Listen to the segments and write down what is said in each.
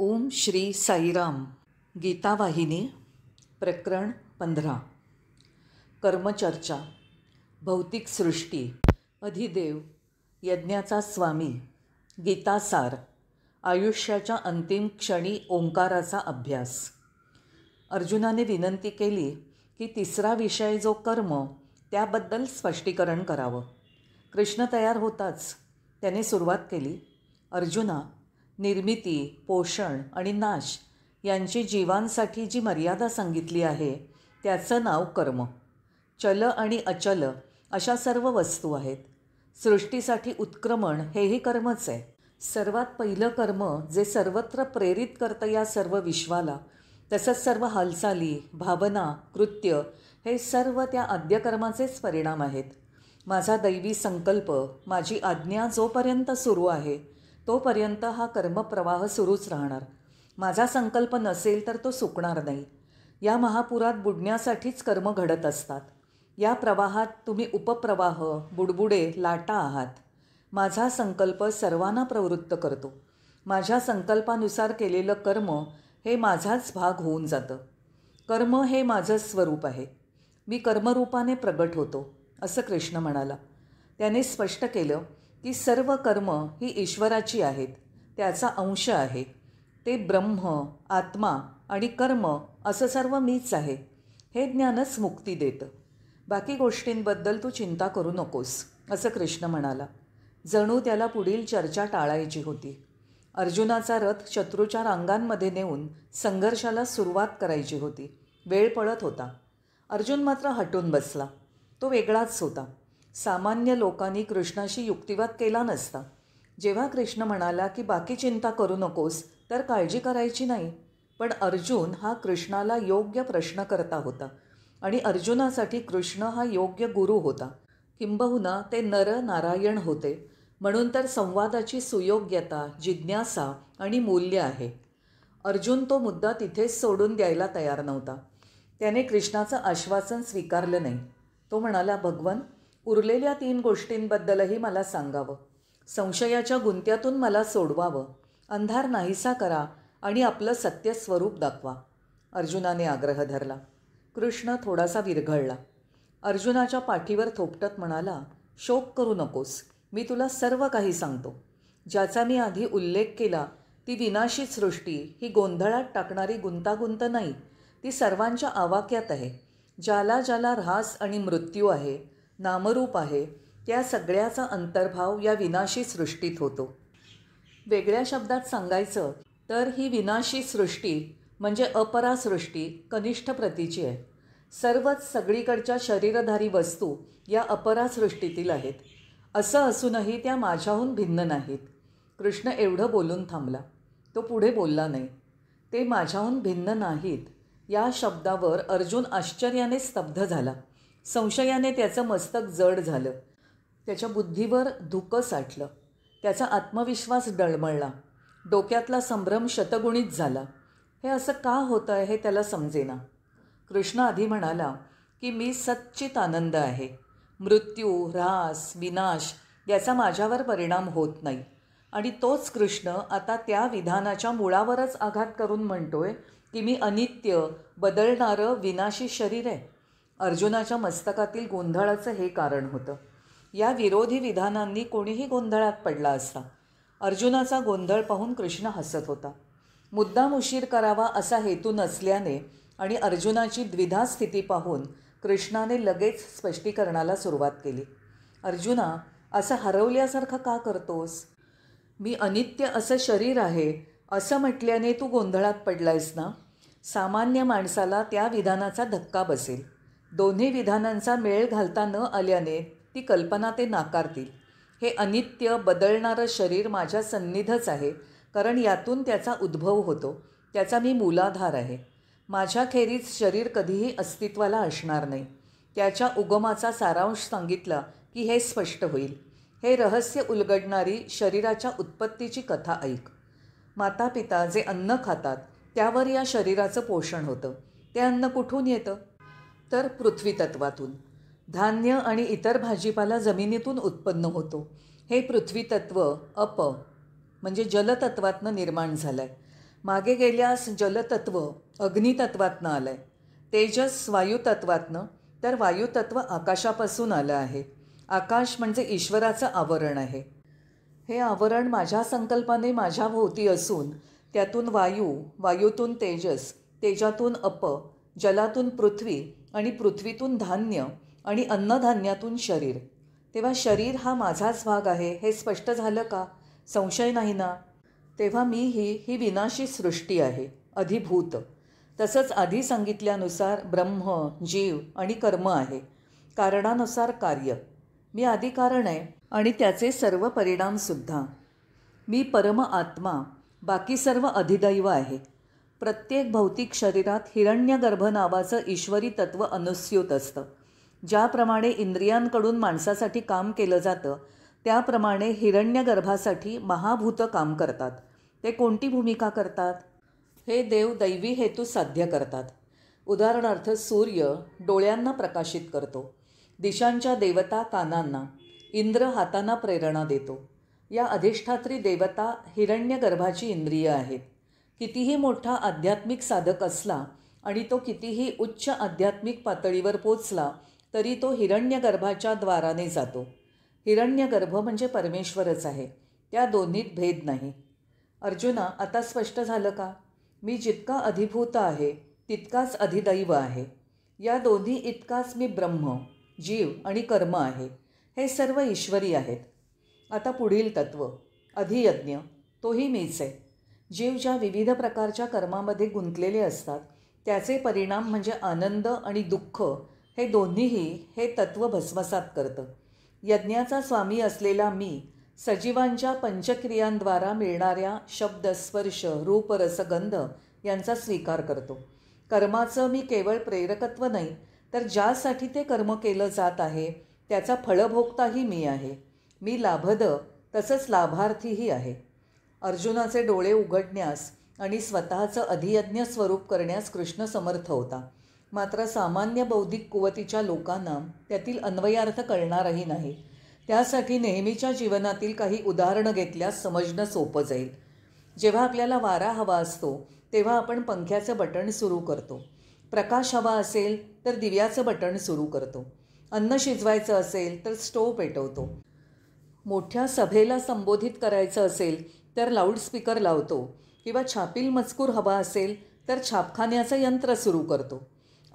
ओम श्री साईराम गीतावाहिनी प्रकरण पंधरा कर्मचर्चा भौतिक सृष्टी अधिदेव यज्ञाचा स्वामी गीतासार आयुष्याच्या अंतिम क्षणी ओंकाराचा अभ्यास अर्जुनाने विनंती केली की तिसरा विषय जो कर्म त्याबद्दल स्पष्टीकरण करावं कृष्ण तयार होताच त्याने सुरुवात केली अर्जुना निर्मिती पोषण आणि नाश यांची जीवांसाठी जी मर्यादा सांगितली आहे त्याचं नाव कर्म चल आणि अचल अशा सर्व वस्तू आहेत सृष्टीसाठी उत्क्रमण हेही कर्मच आहे सर्वात पहिलं कर्म जे सर्वत्र प्रेरित करतं या सर्व विश्वाला तसंच सर्व हालचाली भावना कृत्य हे सर्व त्या आद्यकर्माचेच परिणाम आहेत माझा दैवी संकल्प माझी आज्ञा जोपर्यंत सुरू आहे तोपर्यंत हा कर्मप्रवाह सुरूच राहणार माझा संकल्प नसेल तर तो सुकणार नाही या महापुरात बुडण्यासाठीच कर्म घडत असतात या प्रवाहात तुम्ही उपप्रवाह बुडबुडे लाटा आहात माझा संकल्प सर्वांना प्रवृत्त करतो माझ्या संकल्पानुसार केलेलं कर्म हे माझाच भाग होऊन जातं कर्म हे माझं स्वरूप आहे मी कर्मरूपाने प्रगट होतो असं कृष्ण म्हणाला त्याने स्पष्ट केलं की सर्व कर्म ही ईश्वराची आहेत त्याचा अंश आहे ते ब्रह्म आत्मा आणि कर्म असं सर्व मीच आहे हे ज्ञानच मुक्ती देतं बाकी गोष्टींबद्दल तू चिंता करू नकोस असं कृष्ण म्हणाला जणू त्याला पुढील चर्चा टाळायची होती अर्जुनाचा रथ शत्रूच्या रांगांमध्ये नेऊन संघर्षाला सुरुवात करायची होती वेळ पळत होता अर्जुन मात्र हटून बसला तो वेगळाच होता सामान्य लोकांनी कृष्णाशी युक्तिवाद केला नसता जेव्हा कृष्ण म्हणाला की बाकी चिंता करू नकोस तर काळजी करायची नाही पण अर्जुन हा कृष्णाला योग्य प्रश्न करता होता आणि अर्जुनासाठी कृष्ण हा योग्य गुरु होता किंबहुना ते नर नारायण होते म्हणून तर संवादाची सुयोग्यता जिज्ञासा आणि मूल्य आहे अर्जुन तो मुद्दा तिथेच सोडून द्यायला तयार नव्हता त्याने कृष्णाचं आश्वासन स्वीकारलं नाही तो म्हणाला भगवन उरलेल्या तीन गोष्टींबद्दलही मला सांगावं संशयाच्या गुंत्यातून मला सोडवावं अंधार नाहीसा करा आणि आपलं सत्य स्वरूप दाखवा अर्जुनाने आग्रह धरला कृष्ण थोडासा विरघळला अर्जुनाच्या पाठीवर थोपटत म्हणाला शोक करू नकोस मी तुला सर्व काही सांगतो ज्याचा मी आधी उल्लेख केला ती विनाशी सृष्टी ही गोंधळात टाकणारी गुंतागुंत नाही ती सर्वांच्या आवाक्यात आहे ज्याला ज्याला ऱ्हास आणि मृत्यू आहे नामरूप आहे त्या सगळ्याचा अंतर्भाव या विनाशी सृष्टीत होतो वेगळ्या शब्दात सांगायचं तर ही विनाशी सृष्टी म्हणजे अपरा सृष्टी कनिष्ठ प्रतीची आहे सर्वच सगळीकडच्या शरीरधारी वस्तू या अपरा सृष्टीतील आहेत असं असूनही त्या माझ्याहून भिन्न नाहीत कृष्ण एवढं बोलून थांबला तो पुढे बोलला नाही ते माझ्याहून भिन्न नाहीत या शब्दावर अर्जुन आश्चर्याने स्तब्ध झाला संशयाने त्याचं मस्तक जड झालं त्याच्या बुद्धीवर धुकं साठलं त्याचा आत्मविश्वास डळमळला डोक्यातला संभ्रम शतगुणित झाला हे असं का होतं आहे हे त्याला समजेना कृष्ण आधी म्हणाला की मी सच्चित आनंद आहे मृत्यू ह्रास विनाश याचा माझ्यावर परिणाम होत नाही आणि तोच कृष्ण आता त्या विधानाच्या मुळावरच आघात करून म्हणतोय की मी अनित्य बदलणारं विनाशी शरीर आहे अर्जुनाच्या मस्तकातील गोंधळाचं हे कारण होतं या विरोधी विधानांनी कोणीही गोंधळात पडला असता अर्जुनाचा गोंधळ पाहून कृष्ण हसत होता मुद्दाम उशीर करावा असा हेतू नसल्याने आणि अर्जुनाची द्विधा स्थिती पाहून कृष्णाने लगेच स्पष्टीकरणाला सुरुवात केली अर्जुना असं हरवल्यासारखं का करतोस मी अनित्य असं शरीर आहे असं म्हटल्याने तू गोंधळात पडलायस ना सामान्य माणसाला त्या विधानाचा धक्का बसेल दोन्ही विधानांचा मेळ घालता न आल्याने ती कल्पना ते नाकारतील हे अनित्य बदलणारं शरीर माझ्या सन्निधच आहे कारण यातून त्याचा उद्भव होतो त्याचा मी मूलाधार आहे माझ्याखेरीज शरीर कधीही अस्तित्वाला असणार नाही त्याच्या उगमाचा सारांश सांगितला की हे स्पष्ट होईल हे रहस्य उलगडणारी शरीराच्या उत्पत्तीची कथा ऐक माता पिता जे अन्न खातात त्यावर या शरीराचं पोषण होतं ते अन्न कुठून येतं तर पृथ्वी तत्वातून धान्य आणि इतर भाजीपाला जमिनीतून उत्पन्न होतो हे पृथ्वी तत्व अप म्हणजे जलतत्वातनं निर्माण झालं आहे मागे गेल्यास जलतत्व अग्नितत्वातनं आलं आहे तेजस वायुतत्वातनं तर वायुतत्व आकाशापासून आलं आहे आकाश म्हणजे ईश्वराचं आवरण आहे हे आवरण माझ्या संकल्पाने माझ्या भोवती असून त्यातून वायू वायूतून तेजस तेजातून अप जलातून पृथ्वी आणि पृथ्वीतून धान्य आणि अन्नधान्यातून शरीर तेव्हा शरीर हा माझाच भाग आहे हे स्पष्ट झालं का संशय नाही ना तेव्हा मी ही ही विनाशी सृष्टी आहे अधिभूत तसंच आधी सांगितल्यानुसार ब्रह्म जीव आणि कर्म आहे कारणानुसार कार्य मी आधी कारण आहे आणि त्याचे सर्व परिणामसुद्धा मी परम आत्मा बाकी सर्व अधिदैव आहे प्रत्येक भौतिक शरीरात हिरण्यगर्भ नावाचं ईश्वरी तत्व अनुस्यूत असतं ज्याप्रमाणे इंद्रियांकडून माणसासाठी काम केलं जातं त्याप्रमाणे हिरण्यगर्भासाठी महाभूत काम करतात ते कोणती भूमिका करतात हे देव दैवी हेतू साध्य करतात उदाहरणार्थ सूर्य डोळ्यांना प्रकाशित करतो दिशांच्या देवता कानांना इंद्र हातांना प्रेरणा देतो या अधिष्ठात्री देवता हिरण्यगर्भाची इंद्रिय आहेत कितीही मोठा आध्यात्मिक साधक असला आणि तो कितीही उच्च आध्यात्मिक पातळीवर पोचला तरी तो हिरण्यगर्भाच्या द्वाराने जातो हिरण्यगर्भ म्हणजे परमेश्वरच आहे त्या दोन्हीत भेद नाही अर्जुना आता स्पष्ट झालं का मी जितका अधिभूत आहे तितकाच अधिदैव आहे या दोन्ही इतकाच मी ब्रह्म जीव आणि कर्म आहे हे सर्व ईश्वरी आहेत आता पुढील तत्व अधियज्ञ तोही मीच आहे जीव ज्या विविध प्रकारच्या कर्मामध्ये गुंतलेले असतात त्याचे परिणाम म्हणजे आनंद आणि दुःख हे दोन्हीही हे तत्त्व भस्मसात करतं यज्ञाचा स्वामी असलेला मी सजीवांच्या पंचक्रियांद्वारा मिळणाऱ्या शब्द स्पर्श रूप रसगंध यांचा स्वीकार करतो कर्माचं मी केवळ प्रेरकत्व नाही तर ज्यासाठी ते कर्म केलं जात आहे त्याचा फळभोगताही मी आहे मी लाभद तसंच लाभार्थीही आहे अर्जुनाचे डोळे उघडण्यास आणि स्वतःचं अधियज्ञ स्वरूप करण्यास कृष्ण समर्थ होता मात्र सामान्य बौद्धिक कुवतीच्या लोकांना त्यातील अन्वयार्थ कळणारही नाही त्यासाठी नेहमीच्या जीवनातील काही उदाहरणं घेतल्यास समजणं सोपं जाईल जेव्हा आपल्याला वारा हवा असतो तेव्हा आपण पंख्याचं बटण सुरू करतो प्रकाश हवा असेल तर दिव्याचं बटण सुरू करतो अन्न शिजवायचं असेल तर स्टोव पेटवतो मोठ्या सभेला संबोधित करायचं असेल तर लाऊडस्पीकर लावतो किंवा छापील मजकूर हवा असेल तर छापखान्याचं यंत्र सुरू करतो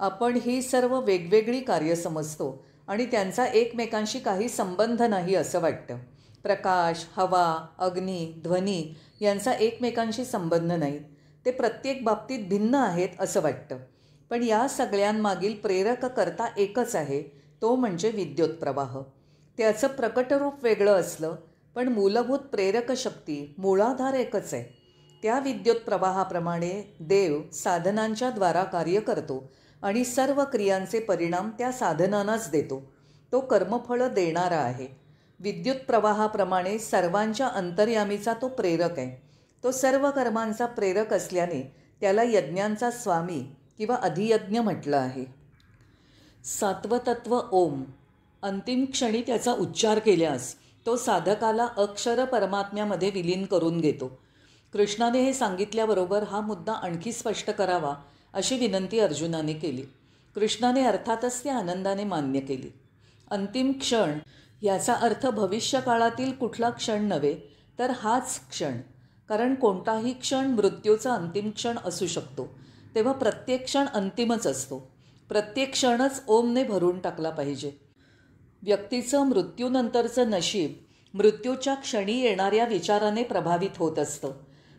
आपण ही सर्व वेगवेगळी कार्य समजतो आणि त्यांचा एकमेकांशी काही संबंध नाही असं वाटतं प्रकाश हवा अग्नी ध्वनी यांचा एकमेकांशी संबंध नाही ते प्रत्येक बाबतीत भिन्न आहेत असं वाटतं पण या सगळ्यांमागील प्रेरक करता एकच आहे तो म्हणजे विद्युत प्रवाह त्याचं प्रकटरूप वेगळं असलं पण मूलभूत प्रेरक शक्ती मूळाधार एकच आहे त्या विद्युत प्रवाहाप्रमाणे देव साधनांच्या द्वारा कार्य करतो आणि सर्व क्रियांचे परिणाम त्या साधनांनाच देतो तो कर्मफळ देणारा आहे विद्युत प्रवाहाप्रमाणे सर्वांच्या अंतर्यामीचा तो प्रेरक आहे तो सर्व कर्मांचा प्रेरक असल्याने त्याला यज्ञांचा स्वामी किंवा अधियज्ञ म्हटलं आहे सात्वतत्व ओम अंतिम क्षणी त्याचा उच्चार केल्यास तो साधकाला अक्षर परमात्म्यामध्ये विलीन करून घेतो कृष्णाने हे सांगितल्याबरोबर हा मुद्दा आणखी स्पष्ट करावा अशी विनंती अर्जुनाने केली कृष्णाने अर्थातच ती आनंदाने मान्य केली अंतिम क्षण याचा अर्थ भविष्यकाळातील कुठला क्षण नव्हे तर हाच क्षण कारण कोणताही क्षण मृत्यूचा अंतिम क्षण असू शकतो तेव्हा प्रत्येक क्षण अंतिमच असतो प्रत्येक क्षणच ओमने भरून टाकला पाहिजे व्यक्तीचं मृत्यूनंतरचं नशीब मृत्यूच्या क्षणी येणाऱ्या विचाराने प्रभावित होत असतं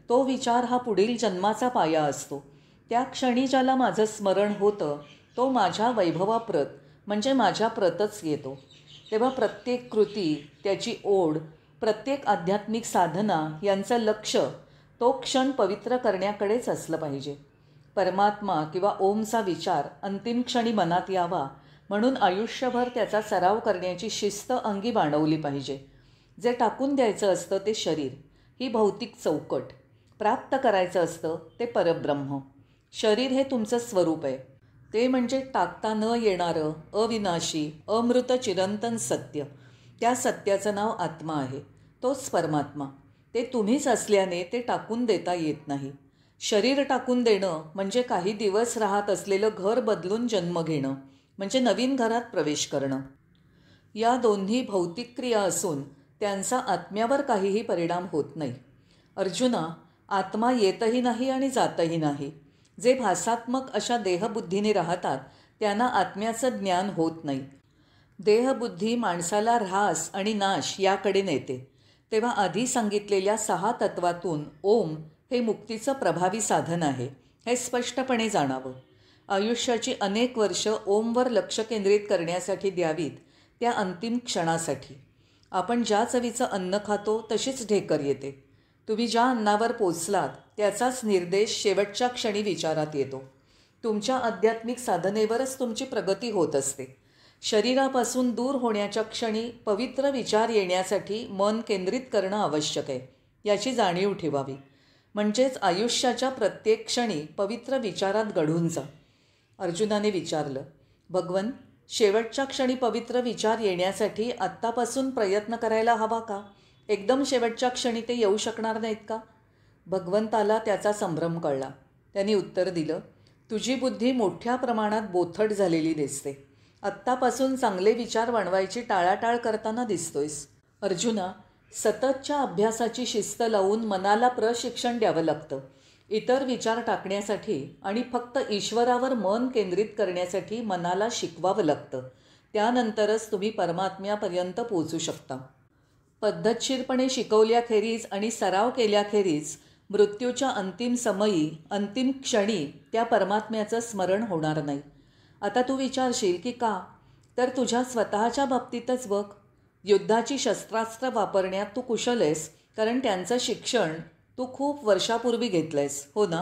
तो विचार हा पुढील जन्माचा पाया असतो त्या क्षणी ज्याला माझं स्मरण होतं तो माझ्या वैभवाप्रत म्हणजे माझ्या प्रतच येतो तेव्हा प्रत्येक कृती त्याची ओढ प्रत्येक आध्यात्मिक साधना यांचं लक्ष तो क्षण पवित्र करण्याकडेच असलं पाहिजे परमात्मा किंवा ओमचा विचार अंतिम क्षणी मनात यावा म्हणून आयुष्यभर त्याचा सराव करण्याची शिस्त अंगी बाणवली पाहिजे जे टाकून द्यायचं असतं ते शरीर ही भौतिक चौकट प्राप्त करायचं असतं ते परब्रह्म शरीर हे तुमचं स्वरूप आहे ते म्हणजे टाकता न येणारं अविनाशी अमृत चिरंतन सत्य त्या सत्याचं नाव आत्मा आहे तोच परमात्मा ते तुम्हीच असल्याने ते टाकून देता येत नाही शरीर टाकून देणं म्हणजे काही दिवस राहत असलेलं घर बदलून जन्म घेणं म्हणजे नवीन घरात प्रवेश करणं या दोन्ही भौतिक क्रिया असून त्यांचा आत्म्यावर काहीही परिणाम होत नाही अर्जुना आत्मा येतही नाही आणि जातही नाही जे भासात्मक अशा देहबुद्धीने राहतात त्यांना आत्म्याचं ज्ञान होत नाही देहबुद्धी माणसाला ऱ्हास आणि नाश याकडे नेते तेव्हा आधी सांगितलेल्या सहा तत्वातून ओम हे मुक्तीचं प्रभावी साधन आहे हे स्पष्टपणे जाणावं आयुष्याची अनेक वर्ष ओमवर लक्ष केंद्रित करण्यासाठी द्यावीत त्या अंतिम क्षणासाठी आपण ज्या चवीचं अन्न खातो तशीच ढेकर येते तुम्ही ज्या अन्नावर पोचलात त्याचाच निर्देश शेवटच्या क्षणी विचारात येतो तुमच्या आध्यात्मिक साधनेवरच तुमची प्रगती होत असते शरीरापासून दूर होण्याच्या क्षणी पवित्र विचार येण्यासाठी मन केंद्रित करणं आवश्यक आहे याची जाणीव ठेवावी म्हणजेच आयुष्याच्या प्रत्येक क्षणी पवित्र विचारात घडून जा अर्जुनाने विचारलं भगवन शेवटच्या क्षणी पवित्र विचार येण्यासाठी आत्तापासून प्रयत्न करायला हवा का एकदम शेवटच्या क्षणी ते येऊ शकणार नाहीत का भगवंताला त्याचा संभ्रम कळला त्यांनी उत्तर दिलं तुझी बुद्धी मोठ्या प्रमाणात बोथट झालेली दिसते आत्तापासून चांगले विचार वणवायची टाळाटाळ करताना दिसतोयस अर्जुना सततच्या अभ्यासाची शिस्त लावून मनाला प्रशिक्षण द्यावं लागतं इतर विचार टाकण्यासाठी आणि फक्त ईश्वरावर मन केंद्रित करण्यासाठी मनाला शिकवावं लागतं त्यानंतरच तुम्ही परमात्म्यापर्यंत पोचू शकता पद्धतशीरपणे शिकवल्याखेरीज आणि सराव केल्याखेरीज मृत्यूच्या अंतिम समयी अंतिम क्षणी त्या परमात्म्याचं स्मरण होणार नाही आता तू विचारशील की का तर तुझ्या स्वतःच्या बाबतीतच बघ युद्धाची शस्त्रास्त्र वापरण्यात तू कुशल आहेस कारण त्यांचं शिक्षण तू खूप वर्षापूर्वी घेतलंयस हो ना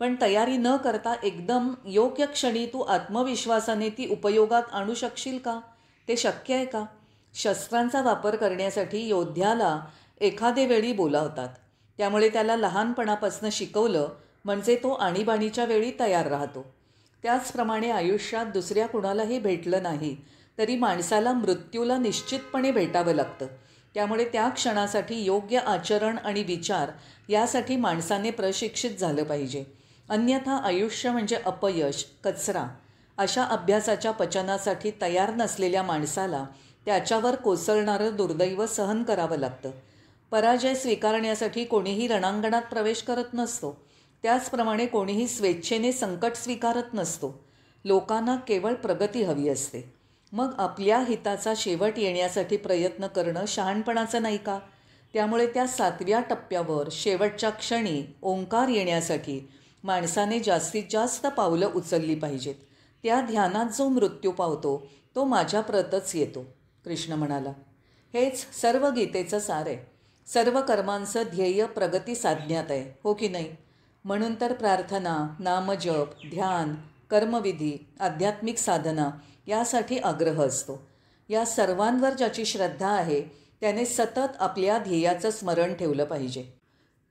पण तयारी न करता एकदम योग्य क्षणी तू आत्मविश्वासाने ती उपयोगात आणू शकशील का ते शक्य आहे का शस्त्रांचा वापर करण्यासाठी योद्ध्याला एखादे वेळी बोलावतात त्यामुळे त्याला लहानपणापासून शिकवलं म्हणजे तो आणीबाणीच्या वेळी तयार राहतो त्याचप्रमाणे आयुष्यात दुसऱ्या कुणालाही भेटलं नाही तरी माणसाला मृत्यूला निश्चितपणे भेटावं लागतं त्यामुळे त्या क्षणासाठी योग्य आचरण आणि विचार यासाठी माणसाने प्रशिक्षित झालं पाहिजे अन्यथा आयुष्य म्हणजे अपयश कचरा अशा अभ्यासाच्या पचनासाठी तयार नसलेल्या माणसाला त्याच्यावर कोसळणारं दुर्दैव सहन करावं लागतं पराजय स्वीकारण्यासाठी कोणीही रणांगणात प्रवेश करत नसतो त्याचप्रमाणे कोणीही स्वेच्छेने संकट स्वीकारत नसतो लोकांना केवळ प्रगती हवी असते मग आपल्या हिताचा शेवट येण्यासाठी प्रयत्न करणं शहाणपणाचं नाही का त्यामुळे त्या सातव्या टप्प्यावर शेवटच्या क्षणी ओंकार येण्यासाठी माणसाने जास्तीत जास्त पावलं उचलली पाहिजेत त्या ध्यानात जो मृत्यू पावतो तो माझ्याप्रतच येतो कृष्ण म्हणाला हेच सर्व गीतेचं सार आहे सर्व कर्मांचं ध्येय प्रगती साधण्यात आहे हो की नाही म्हणून तर प्रार्थना नामजप ध्यान कर्मविधी आध्यात्मिक साधना यासाठी आग्रह असतो या सर्वांवर ज्याची श्रद्धा आहे त्याने सतत आपल्या ध्येयाचं स्मरण ठेवलं पाहिजे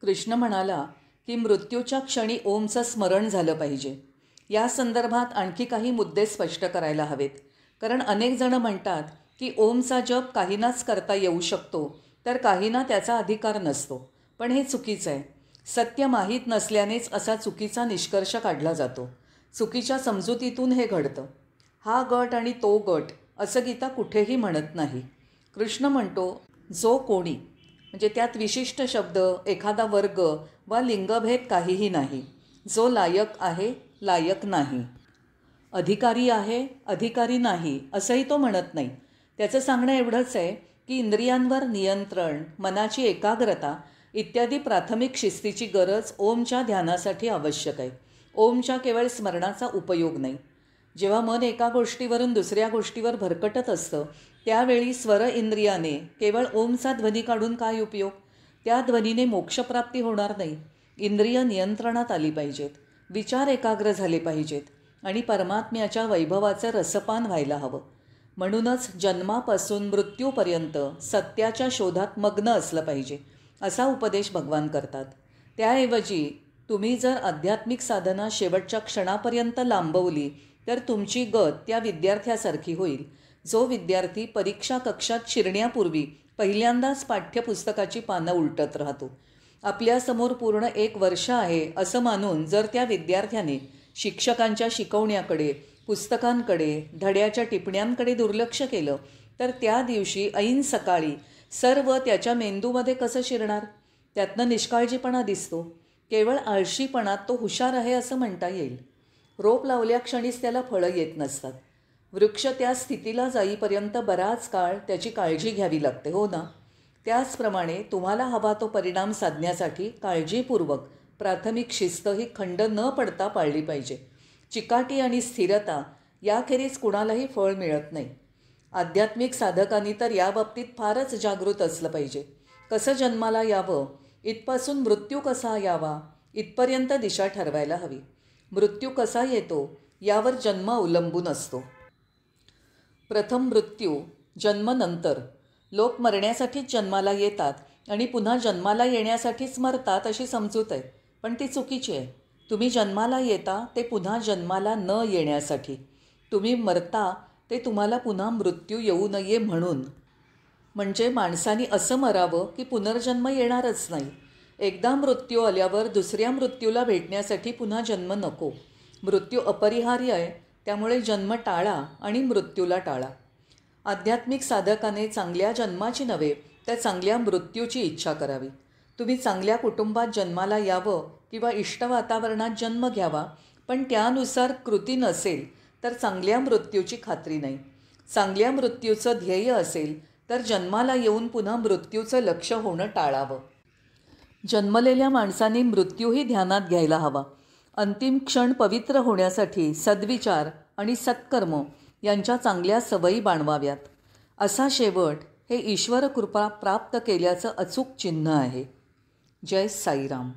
कृष्ण म्हणाला की मृत्यूच्या क्षणी ओमचं स्मरण झालं पाहिजे या संदर्भात आणखी काही मुद्दे स्पष्ट करायला हवेत कारण अनेक जणं म्हणतात की ओमचा जप काहीनाच करता येऊ शकतो तर काहींना त्याचा अधिकार नसतो पण हे चुकीचं आहे सत्य माहीत नसल्यानेच असा चुकीचा निष्कर्ष काढला जातो चुकीच्या समजुतीतून हे घडतं हा गट आणि तो गट असं गीता कुठेही म्हणत नाही कृष्ण म्हणतो जो कोणी म्हणजे त्यात विशिष्ट शब्द एखादा वर्ग वा लिंगभेद काहीही नाही जो लायक आहे लायक नाही अधिकारी आहे अधिकारी नाही असंही तो म्हणत नाही त्याचं सांगणं एवढंच आहे की इंद्रियांवर नियंत्रण मनाची एकाग्रता इत्यादी प्राथमिक शिस्तीची गरज ओमच्या ध्यानासाठी आवश्यक आहे ओमच्या केवळ स्मरणाचा उपयोग नाही जेव्हा मन एका गोष्टीवरून दुसऱ्या गोष्टीवर भरकटत असतं त्यावेळी स्वर इंद्रियाने केवळ ओमचा ध्वनी काढून काय उपयोग त्या ध्वनीने मोक्षप्राप्ती होणार नाही इंद्रिय नियंत्रणात आली पाहिजेत विचार एकाग्र झाले पाहिजेत आणि परमात्म्याच्या वैभवाचं रसपान व्हायला हवं म्हणूनच जन्मापासून मृत्यूपर्यंत सत्याच्या शोधात मग्न असलं पाहिजे असा उपदेश भगवान करतात त्याऐवजी तुम्ही जर आध्यात्मिक साधना शेवटच्या क्षणापर्यंत लांबवली तर तुमची गत त्या विद्यार्थ्यासारखी होईल जो विद्यार्थी परीक्षा कक्षात शिरण्यापूर्वी पहिल्यांदाच पाठ्यपुस्तकाची पानं उलटत राहतो आपल्यासमोर पूर्ण एक वर्ष आहे असं मानून जर त्या विद्यार्थ्याने शिक्षकांच्या शिकवण्याकडे पुस्तकांकडे धड्याच्या टिपण्यांकडे दुर्लक्ष केलं तर त्या दिवशी ऐन सकाळी सर्व त्याच्या मेंदूमध्ये कसं शिरणार त्यातनं निष्काळजीपणा दिसतो केवळ आळशीपणात तो हुशार आहे असं म्हणता येईल रोप लावल्या क्षणीच त्याला फळं येत नसतात वृक्ष त्या स्थितीला जाईपर्यंत बराच काळ त्याची काळजी घ्यावी लागते हो ना त्याचप्रमाणे तुम्हाला हवा तो परिणाम साधण्यासाठी काळजीपूर्वक प्राथमिक शिस्त ही खंड न पडता पाळली पाहिजे चिकाटी आणि स्थिरता याखेरीज कुणालाही फळ मिळत नाही आध्यात्मिक साधकांनी तर याबाबतीत फारच जागृत असलं पाहिजे कसं जन्माला यावं इथपासून मृत्यू कसा यावा इथपर्यंत दिशा ठरवायला हवी मृत्यू कसा येतो यावर जन्म अवलंबून असतो प्रथम मृत्यू जन्मनंतर लोक मरण्यासाठीच जन्माला येतात आणि पुन्हा जन्माला येण्यासाठीच मरतात अशी समजूत आहे पण ती चुकीची आहे तुम्ही जन्माला येता ते पुन्हा जन्माला न येण्यासाठी तुम्ही मरता ते तुम्हाला पुन्हा मृत्यू येऊ नये म्हणून म्हणजे माणसाने असं मरावं की पुनर्जन्म येणारच नाही एकदा मृत्यू आल्यावर दुसऱ्या मृत्यूला भेटण्यासाठी पुन्हा जन्म नको मृत्यू अपरिहार्य आहे त्यामुळे जन्म टाळा आणि मृत्यूला टाळा आध्यात्मिक साधकाने चांगल्या जन्माची नव्हे तर चांगल्या मृत्यूची इच्छा करावी तुम्ही चांगल्या कुटुंबात जन्माला यावं किंवा इष्ट वातावरणात जन्म घ्यावा पण त्यानुसार कृती नसेल तर चांगल्या मृत्यूची खात्री नाही चांगल्या मृत्यूचं ध्येय असेल तर जन्माला येऊन पुन्हा मृत्यूचं लक्ष होणं टाळावं जन्मलेल्या माणसाने मृत्यूही ध्यानात घ्यायला हवा अंतिम क्षण पवित्र होण्यासाठी सद्विचार आणि सत्कर्म यांच्या चांगल्या सवयी बाणवाव्यात असा शेवट हे ईश्वरकृपा प्राप्त केल्याचं अचूक चिन्ह आहे जय साईराम